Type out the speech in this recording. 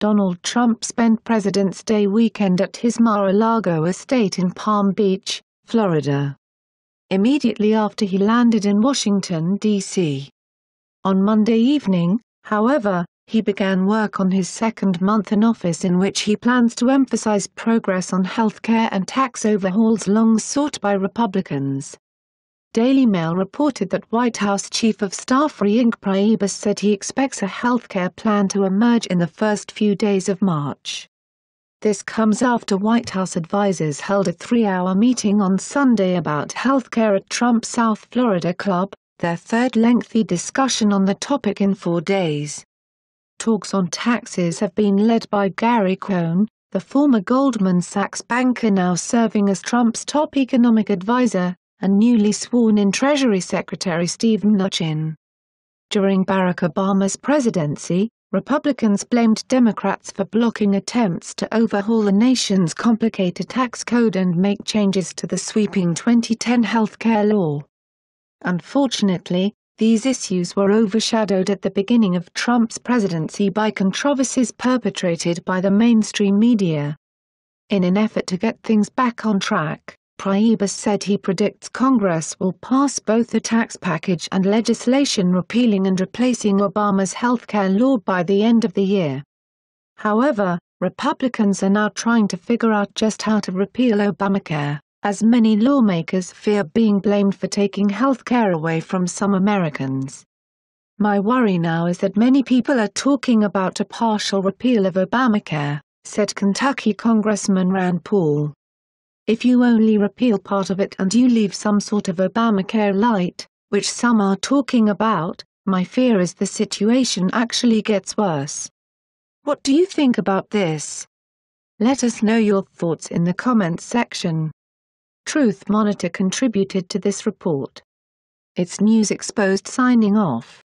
Donald Trump spent President's Day weekend at his Mar-a-Lago estate in Palm Beach, Florida. Immediately after he landed in Washington, D.C. On Monday evening, however, he began work on his second month in office in which he plans to emphasize progress on health care and tax overhauls long sought by Republicans. Daily Mail reported that White House Chief of Staff Reince Priebus said he expects a healthcare plan to emerge in the first few days of March. This comes after White House advisors held a three-hour meeting on Sunday about healthcare at Trump's South Florida Club, their third lengthy discussion on the topic in four days. Talks on taxes have been led by Gary Cohn, the former Goldman Sachs banker now serving as Trump's top economic advisor, and newly sworn-in Treasury Secretary Stephen Mnuchin. During Barack Obama's presidency, Republicans blamed Democrats for blocking attempts to overhaul the nation's complicated tax code and make changes to the sweeping 2010 health care law. Unfortunately, these issues were overshadowed at the beginning of Trump's presidency by controversies perpetrated by the mainstream media. In an effort to get things back on track, Priebus said he predicts Congress will pass both the tax package and legislation repealing and replacing Obama's healthcare law by the end of the year. However, Republicans are now trying to figure out just how to repeal Obamacare, as many lawmakers fear being blamed for taking healthcare away from some Americans. My worry now is that many people are talking about a partial repeal of Obamacare, said Kentucky Congressman Rand Paul. If you only repeal part of it and you leave some sort of Obamacare light, which some are talking about, my fear is the situation actually gets worse. What do you think about this? Let us know your thoughts in the comments section. Truth Monitor contributed to this report. It's News Exposed signing off.